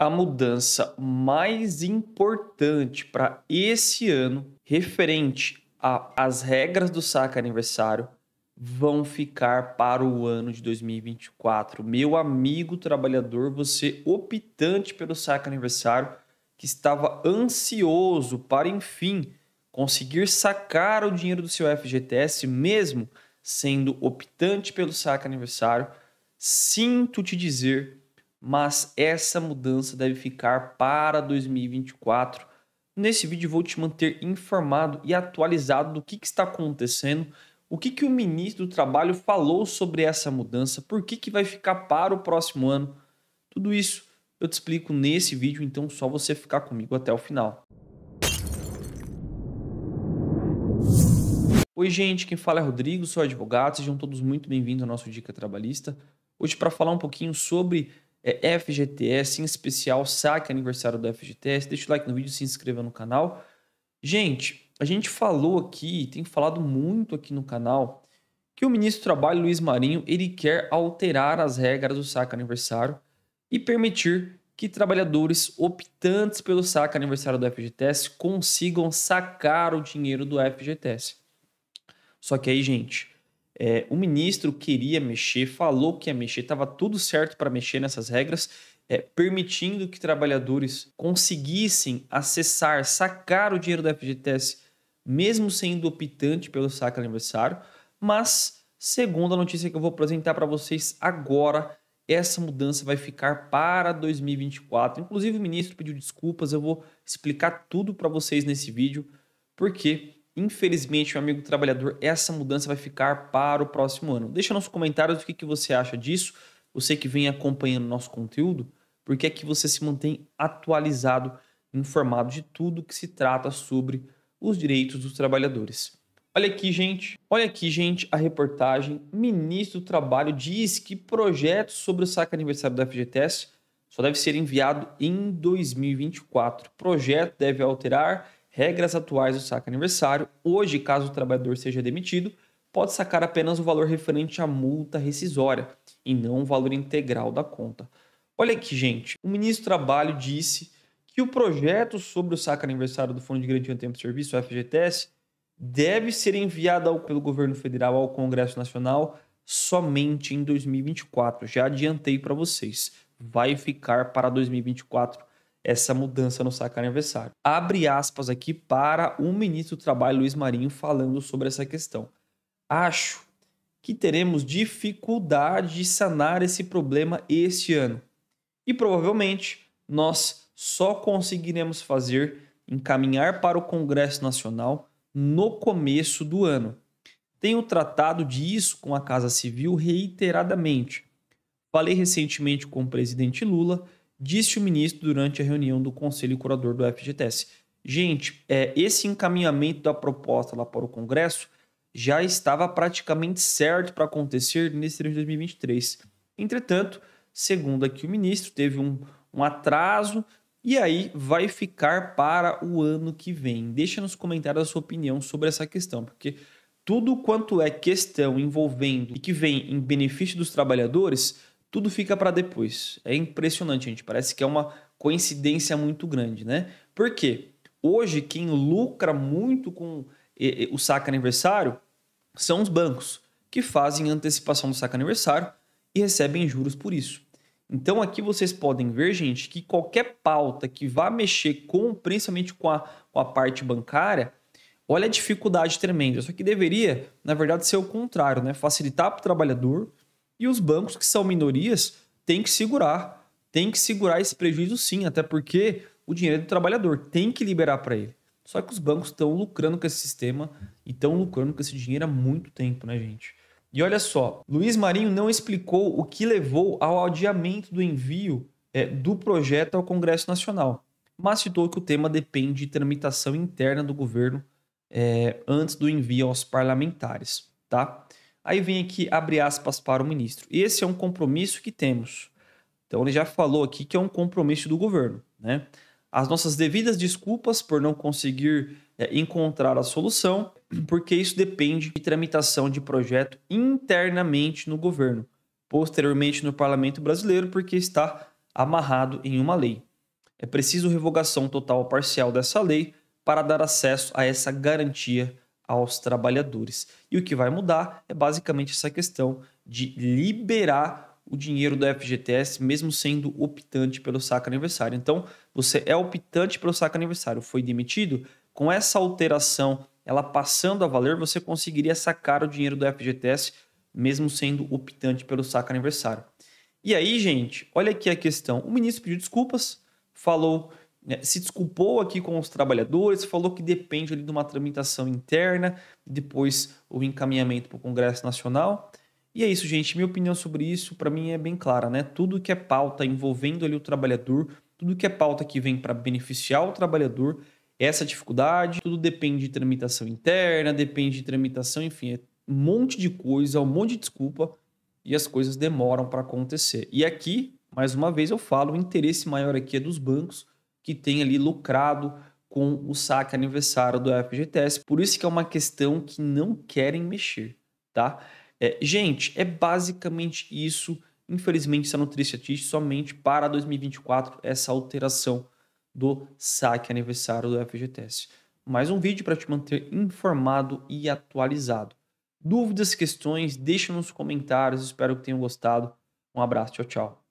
a mudança mais importante para esse ano referente às regras do saque aniversário vão ficar para o ano de 2024. Meu amigo trabalhador, você optante pelo saque aniversário que estava ansioso para enfim conseguir sacar o dinheiro do seu FGTS mesmo sendo optante pelo saque aniversário, sinto te dizer mas essa mudança deve ficar para 2024. Nesse vídeo vou te manter informado e atualizado do que, que está acontecendo, o que, que o ministro do Trabalho falou sobre essa mudança, por que, que vai ficar para o próximo ano. Tudo isso eu te explico nesse vídeo, então só você ficar comigo até o final. Oi, gente, quem fala é Rodrigo, sou advogado, sejam todos muito bem-vindos ao nosso Dica Trabalhista. Hoje, para falar um pouquinho sobre é FGTS, é em especial saque é aniversário do FGTS. É, deixa o like no vídeo, se inscreva no canal. Gente, a gente falou aqui, tem falado muito aqui no canal, que o ministro do Trabalho, Luiz Marinho, ele quer alterar as regras do saque aniversário e permitir que trabalhadores optantes pelo saque aniversário do FGTS consigam sacar o dinheiro do FGTS. Só que aí, gente, é, o ministro queria mexer, falou que ia mexer, estava tudo certo para mexer nessas regras, é, permitindo que trabalhadores conseguissem acessar, sacar o dinheiro da FGTS, mesmo sendo optante pelo saque aniversário. Mas, segundo a notícia que eu vou apresentar para vocês agora, essa mudança vai ficar para 2024. Inclusive, o ministro pediu desculpas, eu vou explicar tudo para vocês nesse vídeo, porque infelizmente, meu amigo trabalhador, essa mudança vai ficar para o próximo ano. Deixa nos comentários o que, que você acha disso, você que vem acompanhando nosso conteúdo, porque é que você se mantém atualizado, informado de tudo que se trata sobre os direitos dos trabalhadores. Olha aqui, gente. Olha aqui, gente, a reportagem. Ministro do Trabalho diz que projeto sobre o saque aniversário do FGTS só deve ser enviado em 2024. O projeto deve alterar regras atuais do saque aniversário, hoje, caso o trabalhador seja demitido, pode sacar apenas o valor referente à multa rescisória e não o valor integral da conta. Olha aqui, gente, o ministro do Trabalho disse que o projeto sobre o saque aniversário do Fundo de Garantia do Tempo de Serviço, o FGTS, deve ser enviado ao, pelo governo federal ao Congresso Nacional somente em 2024. Já adiantei para vocês, vai ficar para 2024 essa mudança no sacar aniversário. Abre aspas aqui para o ministro do Trabalho, Luiz Marinho, falando sobre essa questão. Acho que teremos dificuldade de sanar esse problema este ano. E provavelmente nós só conseguiremos fazer encaminhar para o Congresso Nacional no começo do ano. Tenho tratado disso com a Casa Civil reiteradamente. Falei recentemente com o presidente Lula disse o ministro durante a reunião do Conselho Curador do FGTS. Gente, é, esse encaminhamento da proposta lá para o Congresso já estava praticamente certo para acontecer nesse ano de 2023. Entretanto, segundo aqui o ministro, teve um, um atraso e aí vai ficar para o ano que vem. Deixa nos comentários a sua opinião sobre essa questão, porque tudo quanto é questão envolvendo e que vem em benefício dos trabalhadores tudo fica para depois. É impressionante, gente. Parece que é uma coincidência muito grande, né? Por quê? Hoje, quem lucra muito com o saca aniversário são os bancos, que fazem antecipação do saca aniversário e recebem juros por isso. Então, aqui vocês podem ver, gente, que qualquer pauta que vá mexer com, principalmente com a, com a parte bancária, olha a dificuldade tremenda. Só que deveria, na verdade, ser o contrário, né? Facilitar para o trabalhador e os bancos que são minorias têm que segurar. Tem que segurar esse prejuízo sim, até porque o dinheiro é do trabalhador, tem que liberar para ele. Só que os bancos estão lucrando com esse sistema e estão lucrando com esse dinheiro há muito tempo, né, gente? E olha só, Luiz Marinho não explicou o que levou ao adiamento do envio é, do projeto ao Congresso Nacional, mas citou que o tema depende de tramitação interna do governo é, antes do envio aos parlamentares, tá? Aí vem aqui, abre aspas para o ministro. E esse é um compromisso que temos. Então ele já falou aqui que é um compromisso do governo, né? As nossas devidas desculpas por não conseguir é, encontrar a solução, porque isso depende de tramitação de projeto internamente no governo, posteriormente no parlamento brasileiro, porque está amarrado em uma lei. É preciso revogação total ou parcial dessa lei para dar acesso a essa garantia aos trabalhadores. E o que vai mudar é basicamente essa questão de liberar o dinheiro do FGTS, mesmo sendo optante pelo saca aniversário. Então, você é optante pelo saca aniversário, foi demitido, com essa alteração, ela passando a valer, você conseguiria sacar o dinheiro do FGTS, mesmo sendo optante pelo saca aniversário. E aí, gente, olha aqui a questão. O ministro pediu desculpas, falou né, se desculpou aqui com os trabalhadores, falou que depende ali de uma tramitação interna, depois o encaminhamento para o Congresso Nacional. E é isso, gente. Minha opinião sobre isso, para mim, é bem clara, né? Tudo que é pauta envolvendo ali o trabalhador, tudo que é pauta que vem para beneficiar o trabalhador, essa dificuldade, tudo depende de tramitação interna, depende de tramitação, enfim, é um monte de coisa, um monte de desculpa e as coisas demoram para acontecer. E aqui, mais uma vez, eu falo, o interesse maior aqui é dos bancos que tem ali lucrado com o saque aniversário do FGTS. Por isso que é uma questão que não querem mexer, tá? É, gente, é basicamente isso. Infelizmente, essa notícia atinge somente para 2024 essa alteração do saque aniversário do FGTS. Mais um vídeo para te manter informado e atualizado. Dúvidas, questões, deixa nos comentários. Espero que tenham gostado. Um abraço, tchau, tchau.